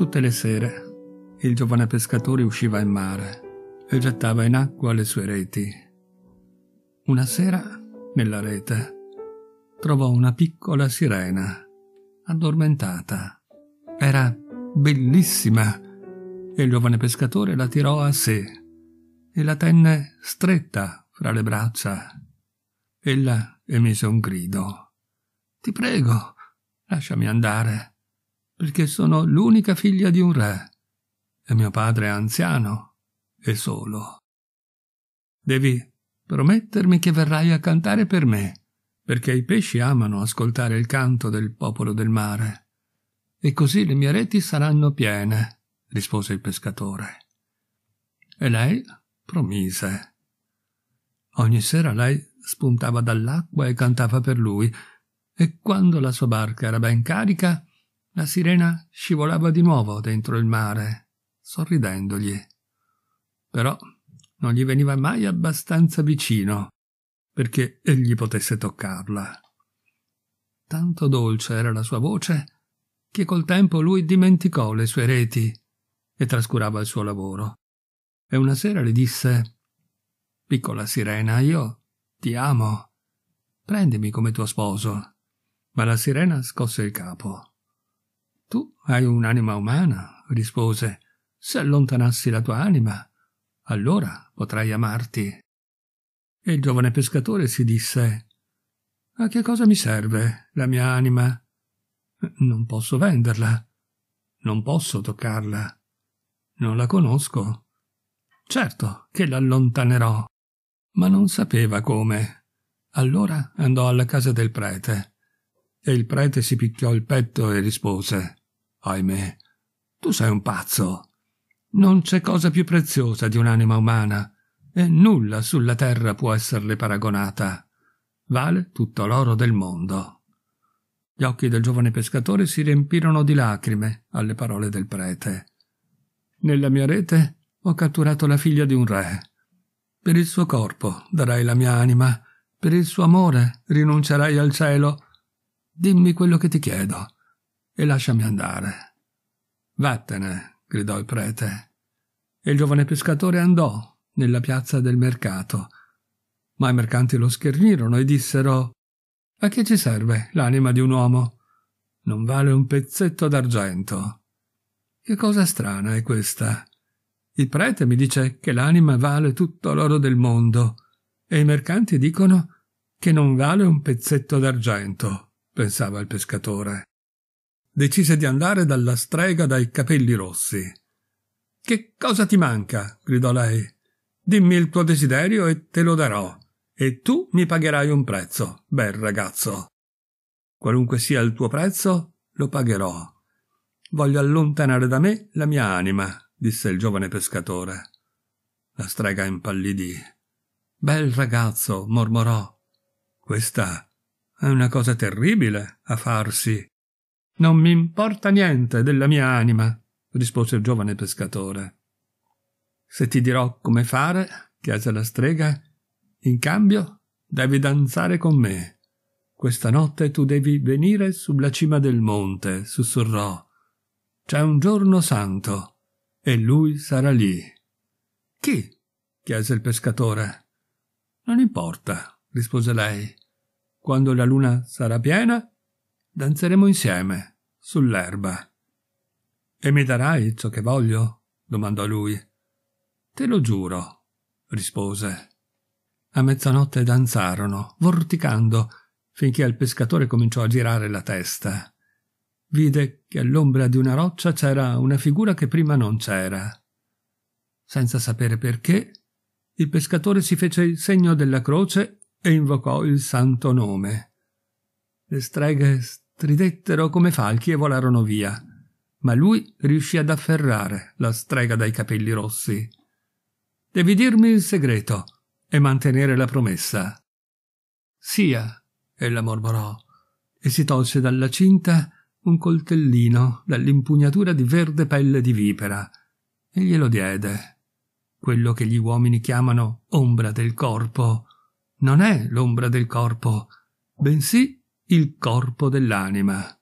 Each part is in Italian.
Tutte le sere il giovane pescatore usciva in mare e gettava in acqua le sue reti. Una sera, nella rete, trovò una piccola sirena, addormentata. Era bellissima e il giovane pescatore la tirò a sé e la tenne stretta fra le braccia. Ella emise un grido. Ti prego, lasciami andare perché sono l'unica figlia di un re e mio padre è anziano e solo. Devi promettermi che verrai a cantare per me, perché i pesci amano ascoltare il canto del popolo del mare. E così le mie reti saranno piene, rispose il pescatore. E lei promise. Ogni sera lei spuntava dall'acqua e cantava per lui, e quando la sua barca era ben carica, la sirena scivolava di nuovo dentro il mare, sorridendogli. Però non gli veniva mai abbastanza vicino perché egli potesse toccarla. Tanto dolce era la sua voce che col tempo lui dimenticò le sue reti e trascurava il suo lavoro. E una sera le disse Piccola sirena, io ti amo. Prendimi come tuo sposo. Ma la sirena scosse il capo. Tu hai un'anima umana, rispose. Se allontanassi la tua anima, allora potrai amarti. E il giovane pescatore si disse A che cosa mi serve la mia anima? Non posso venderla. Non posso toccarla. Non la conosco. Certo che l'allontanerò. Ma non sapeva come. Allora andò alla casa del prete. E il prete si picchiò il petto e rispose Ahimè, tu sei un pazzo. Non c'è cosa più preziosa di un'anima umana, e nulla sulla terra può esserle paragonata. Vale tutto l'oro del mondo. Gli occhi del giovane pescatore si riempirono di lacrime alle parole del prete. Nella mia rete ho catturato la figlia di un re. Per il suo corpo darai la mia anima, per il suo amore rinuncerai al cielo. Dimmi quello che ti chiedo, e lasciami andare. Vattene, gridò il prete. E il giovane pescatore andò nella piazza del mercato. Ma i mercanti lo schernirono e dissero A che ci serve l'anima di un uomo? Non vale un pezzetto d'argento. Che cosa strana è questa? Il prete mi dice che l'anima vale tutto l'oro del mondo e i mercanti dicono che non vale un pezzetto d'argento, pensava il pescatore decise di andare dalla strega dai capelli rossi. Che cosa ti manca? gridò lei. Dimmi il tuo desiderio e te lo darò. E tu mi pagherai un prezzo, bel ragazzo. Qualunque sia il tuo prezzo, lo pagherò. Voglio allontanare da me la mia anima, disse il giovane pescatore. La strega impallidì. Bel ragazzo, mormorò. Questa è una cosa terribile a farsi. Non mi importa niente della mia anima, rispose il giovane pescatore. Se ti dirò come fare, chiese la strega, in cambio devi danzare con me. Questa notte tu devi venire sulla cima del monte, sussurrò. C'è un giorno santo e lui sarà lì. Chi? chiese il pescatore. Non importa, rispose lei. Quando la luna sarà piena, Danzeremo insieme, sull'erba. E mi darai ciò che voglio? domandò lui. Te lo giuro, rispose. A mezzanotte danzarono, vorticando, finché il pescatore cominciò a girare la testa. Vide che all'ombra di una roccia c'era una figura che prima non c'era. Senza sapere perché, il pescatore si fece il segno della croce e invocò il santo nome. Le streghe stridettero come falchi e volarono via, ma lui riuscì ad afferrare la strega dai capelli rossi. Devi dirmi il segreto e mantenere la promessa. Sia, ella mormorò, e si tolse dalla cinta un coltellino dall'impugnatura di verde pelle di vipera e glielo diede. Quello che gli uomini chiamano ombra del corpo non è l'ombra del corpo, bensì il corpo dell'anima.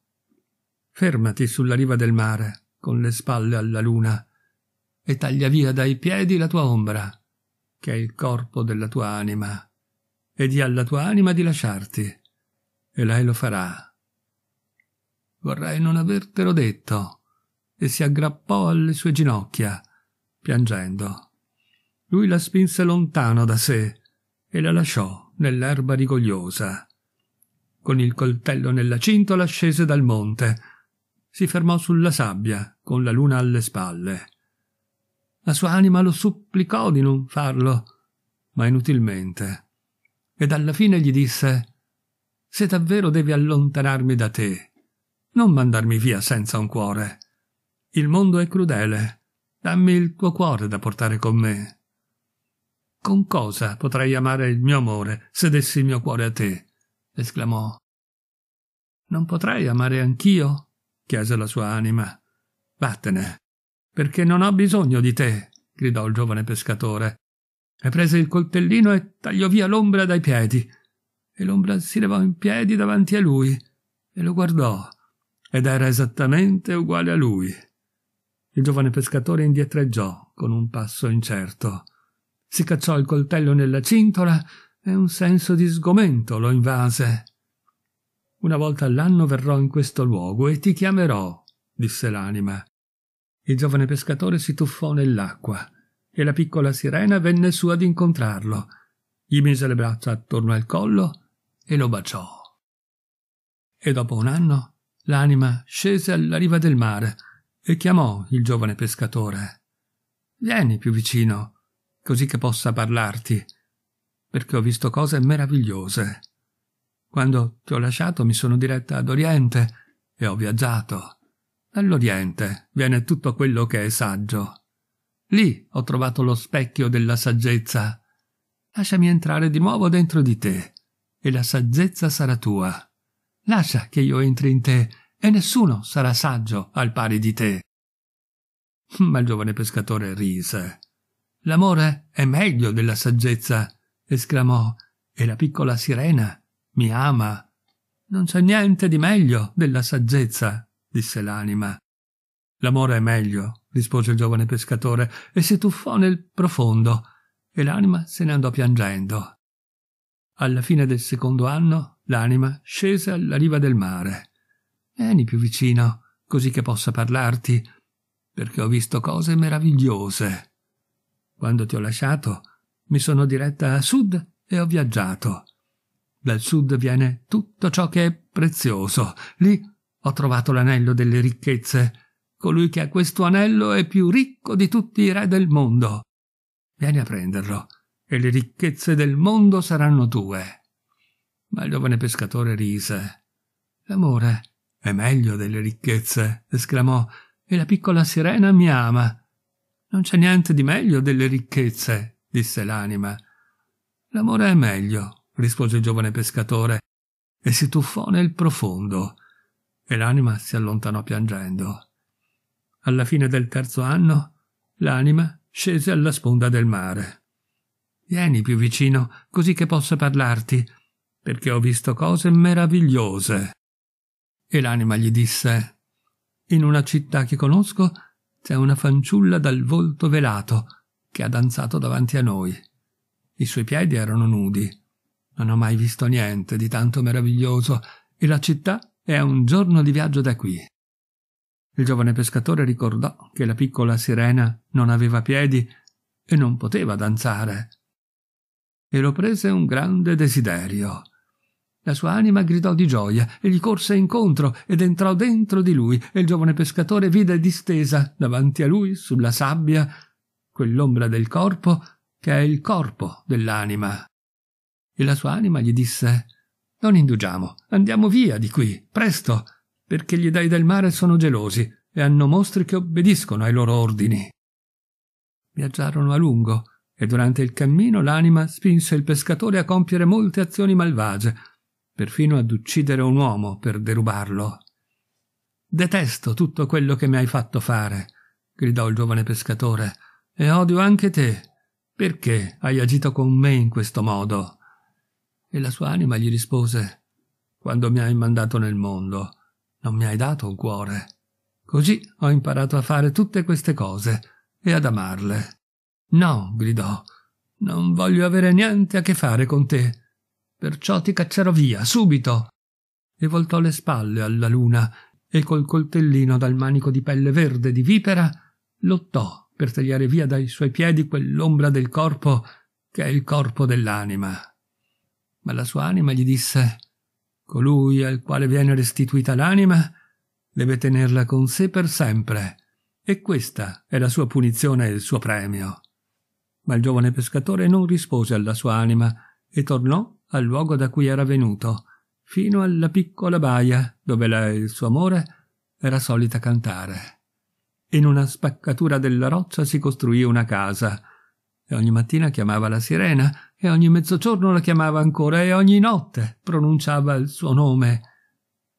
Fermati sulla riva del mare, con le spalle alla luna, e taglia via dai piedi la tua ombra, che è il corpo della tua anima, e di alla tua anima di lasciarti, e lei lo farà. Vorrei non avertelo detto, e si aggrappò alle sue ginocchia, piangendo. Lui la spinse lontano da sé e la lasciò nell'erba rigogliosa con il coltello nella cintola, scese dal monte. Si fermò sulla sabbia, con la luna alle spalle. La sua anima lo supplicò di non farlo, ma inutilmente. Ed alla fine gli disse Se davvero devi allontanarmi da te, non mandarmi via senza un cuore. Il mondo è crudele. Dammi il tuo cuore da portare con me. Con cosa potrei amare il mio amore se dessi il mio cuore a te? esclamò. Non potrei amare anch'io? chiese la sua anima. Vattene, perché non ho bisogno di te, gridò il giovane pescatore. E prese il coltellino e tagliò via l'ombra dai piedi. E l'ombra si levò in piedi davanti a lui e lo guardò, ed era esattamente uguale a lui. Il giovane pescatore indietreggiò con un passo incerto. Si cacciò il coltello nella cintola e un senso di sgomento lo invase. Una volta all'anno verrò in questo luogo e ti chiamerò, disse l'anima. Il giovane pescatore si tuffò nell'acqua e la piccola sirena venne su ad incontrarlo. Gli mise le braccia attorno al collo e lo baciò. E dopo un anno l'anima scese alla riva del mare e chiamò il giovane pescatore. Vieni più vicino, così che possa parlarti perché ho visto cose meravigliose. Quando ti ho lasciato mi sono diretta ad Oriente e ho viaggiato. Dall'Oriente viene tutto quello che è saggio. Lì ho trovato lo specchio della saggezza. Lasciami entrare di nuovo dentro di te e la saggezza sarà tua. Lascia che io entri in te e nessuno sarà saggio al pari di te. Ma il giovane pescatore rise. L'amore è meglio della saggezza esclamò, e la piccola sirena mi ama. Non c'è niente di meglio della saggezza, disse l'anima. L'amore è meglio, rispose il giovane pescatore, e si tuffò nel profondo, e l'anima se ne andò piangendo. Alla fine del secondo anno l'anima scese alla riva del mare. Vieni più vicino, così che possa parlarti, perché ho visto cose meravigliose. Quando ti ho lasciato, mi sono diretta a sud e ho viaggiato. Dal sud viene tutto ciò che è prezioso. Lì ho trovato l'anello delle ricchezze. Colui che ha questo anello è più ricco di tutti i re del mondo. Vieni a prenderlo, e le ricchezze del mondo saranno tue. Ma il giovane pescatore rise. L'amore è meglio delle ricchezze, esclamò, e la piccola sirena mi ama. Non c'è niente di meglio delle ricchezze, disse l'anima. L'amore è meglio, rispose il giovane pescatore, e si tuffò nel profondo, e l'anima si allontanò piangendo. Alla fine del terzo anno, l'anima scese alla sponda del mare. Vieni più vicino, così che possa parlarti, perché ho visto cose meravigliose. E l'anima gli disse In una città che conosco c'è una fanciulla dal volto velato, che ha danzato davanti a noi. I suoi piedi erano nudi. Non ho mai visto niente di tanto meraviglioso e la città è a un giorno di viaggio da qui. Il giovane pescatore ricordò che la piccola sirena non aveva piedi e non poteva danzare. E lo prese un grande desiderio. La sua anima gridò di gioia e gli corse incontro ed entrò dentro di lui e il giovane pescatore vide distesa davanti a lui sulla sabbia quell'ombra del corpo che è il corpo dell'anima. E la sua anima gli disse Non indugiamo, andiamo via di qui, presto, perché gli dei del mare sono gelosi e hanno mostri che obbediscono ai loro ordini. Viaggiarono a lungo, e durante il cammino l'anima spinse il pescatore a compiere molte azioni malvagie, perfino ad uccidere un uomo per derubarlo. Detesto tutto quello che mi hai fatto fare, gridò il giovane pescatore. E odio anche te. Perché hai agito con me in questo modo? E la sua anima gli rispose Quando mi hai mandato nel mondo, non mi hai dato un cuore. Così ho imparato a fare tutte queste cose e ad amarle. No, gridò, non voglio avere niente a che fare con te. Perciò ti caccerò via, subito. E voltò le spalle alla luna e col coltellino dal manico di pelle verde di vipera lottò per tagliare via dai suoi piedi quell'ombra del corpo che è il corpo dell'anima. Ma la sua anima gli disse Colui al quale viene restituita l'anima deve tenerla con sé per sempre, e questa è la sua punizione e il suo premio. Ma il giovane pescatore non rispose alla sua anima e tornò al luogo da cui era venuto, fino alla piccola baia dove lei il suo amore era solita cantare. In una spaccatura della roccia si costruì una casa. E ogni mattina chiamava la sirena, e ogni mezzogiorno la chiamava ancora, e ogni notte pronunciava il suo nome.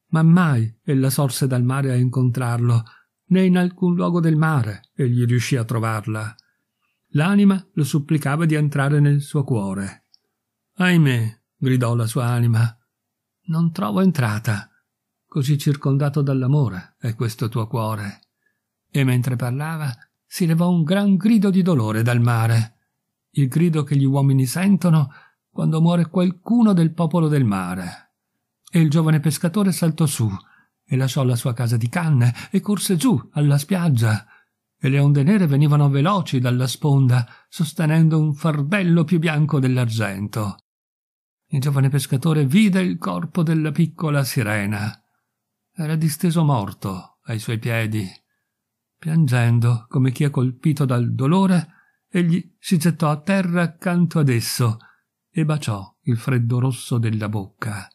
Ma mai ella sorse dal mare a incontrarlo, né in alcun luogo del mare egli riuscì a trovarla. L'anima lo supplicava di entrare nel suo cuore. Ahimè, gridò la sua anima, non trovo entrata. Così circondato dall'amore è questo tuo cuore e mentre parlava si levò un gran grido di dolore dal mare, il grido che gli uomini sentono quando muore qualcuno del popolo del mare. E il giovane pescatore saltò su e lasciò la sua casa di canne e corse giù alla spiaggia. E le onde nere venivano veloci dalla sponda, sostenendo un fardello più bianco dell'argento. Il giovane pescatore vide il corpo della piccola sirena. Era disteso morto ai suoi piedi Piangendo, come chi è colpito dal dolore, egli si gettò a terra accanto ad esso e baciò il freddo rosso della bocca.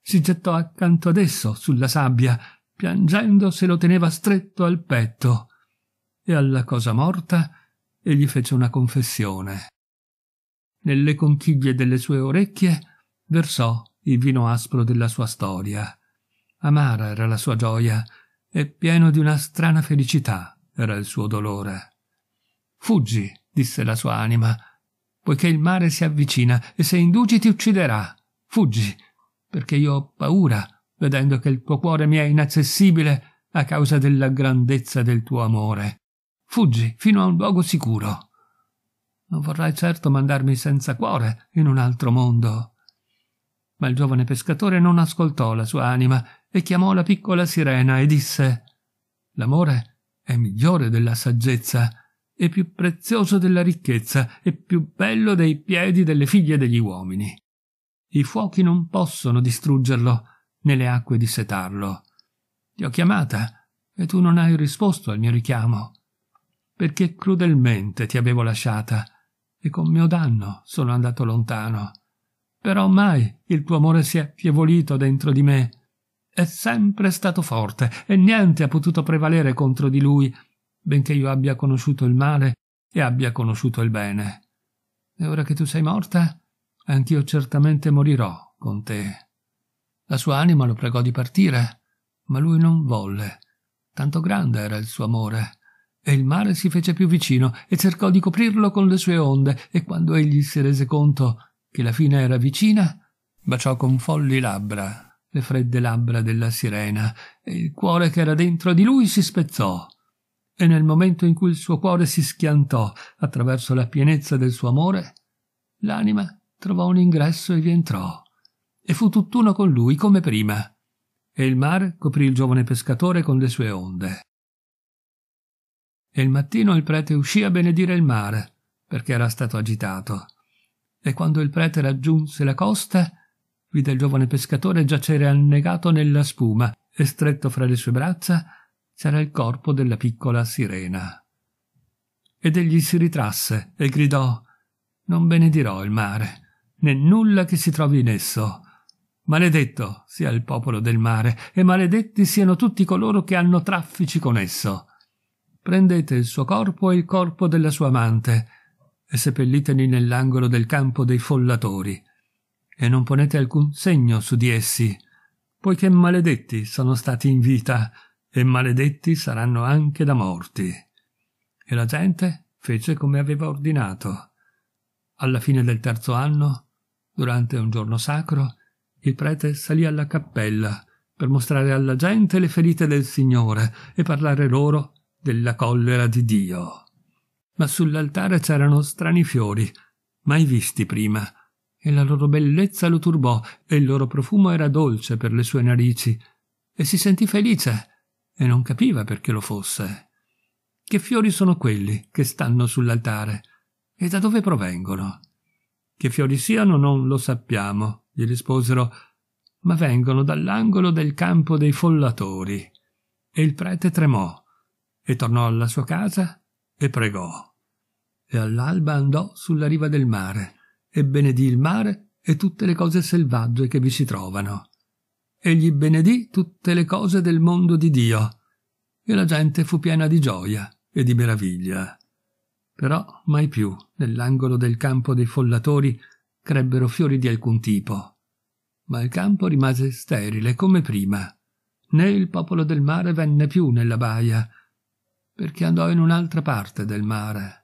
Si gettò accanto ad esso sulla sabbia, piangendo se lo teneva stretto al petto. E alla cosa morta egli fece una confessione. Nelle conchiglie delle sue orecchie versò il vino aspro della sua storia. Amara era la sua gioia, e pieno di una strana felicità era il suo dolore. Fuggi, disse la sua anima, poiché il mare si avvicina e se indugi ti ucciderà. Fuggi, perché io ho paura, vedendo che il tuo cuore mi è inaccessibile a causa della grandezza del tuo amore. Fuggi fino a un luogo sicuro. Non vorrai certo mandarmi senza cuore in un altro mondo. Ma il giovane pescatore non ascoltò la sua anima e chiamò la piccola sirena e disse L'amore è migliore della saggezza, è più prezioso della ricchezza, e più bello dei piedi delle figlie degli uomini. I fuochi non possono distruggerlo, né le acque dissetarlo. Ti ho chiamata e tu non hai risposto al mio richiamo, perché crudelmente ti avevo lasciata e con mio danno sono andato lontano. Però mai il tuo amore si è affievolito dentro di me è sempre stato forte e niente ha potuto prevalere contro di lui, benché io abbia conosciuto il male e abbia conosciuto il bene. E ora che tu sei morta, anch'io certamente morirò con te. La sua anima lo pregò di partire, ma lui non volle. Tanto grande era il suo amore. E il mare si fece più vicino e cercò di coprirlo con le sue onde, e quando egli si rese conto che la fine era vicina, baciò con folli labbra le fredde labbra della sirena e il cuore che era dentro di lui si spezzò. E nel momento in cui il suo cuore si schiantò attraverso la pienezza del suo amore, l'anima trovò un ingresso e vi entrò. E fu tutt'uno con lui come prima. E il mare coprì il giovane pescatore con le sue onde. E il mattino il prete uscì a benedire il mare, perché era stato agitato. E quando il prete raggiunse la costa, vide il giovane pescatore giacere annegato nella spuma e stretto fra le sue braccia c'era il corpo della piccola sirena. Ed egli si ritrasse e gridò Non benedirò il mare, né nulla che si trovi in esso. Maledetto sia il popolo del mare, e maledetti siano tutti coloro che hanno traffici con esso. Prendete il suo corpo e il corpo della sua amante, e seppelliteli nell'angolo del campo dei follatori e non ponete alcun segno su di essi, poiché maledetti sono stati in vita e maledetti saranno anche da morti. E la gente fece come aveva ordinato. Alla fine del terzo anno, durante un giorno sacro, il prete salì alla cappella per mostrare alla gente le ferite del Signore e parlare loro della collera di Dio. Ma sull'altare c'erano strani fiori, mai visti prima, e la loro bellezza lo turbò e il loro profumo era dolce per le sue narici e si sentì felice e non capiva perché lo fosse. Che fiori sono quelli che stanno sull'altare e da dove provengono? Che fiori siano non lo sappiamo, gli risposero, ma vengono dall'angolo del campo dei follatori. E il prete tremò e tornò alla sua casa e pregò. E all'alba andò sulla riva del mare e benedì il mare e tutte le cose selvagge che vi si trovano. Egli benedì tutte le cose del mondo di Dio, e la gente fu piena di gioia e di meraviglia. Però mai più nell'angolo del campo dei follatori crebbero fiori di alcun tipo. Ma il campo rimase sterile come prima, né il popolo del mare venne più nella baia, perché andò in un'altra parte del mare.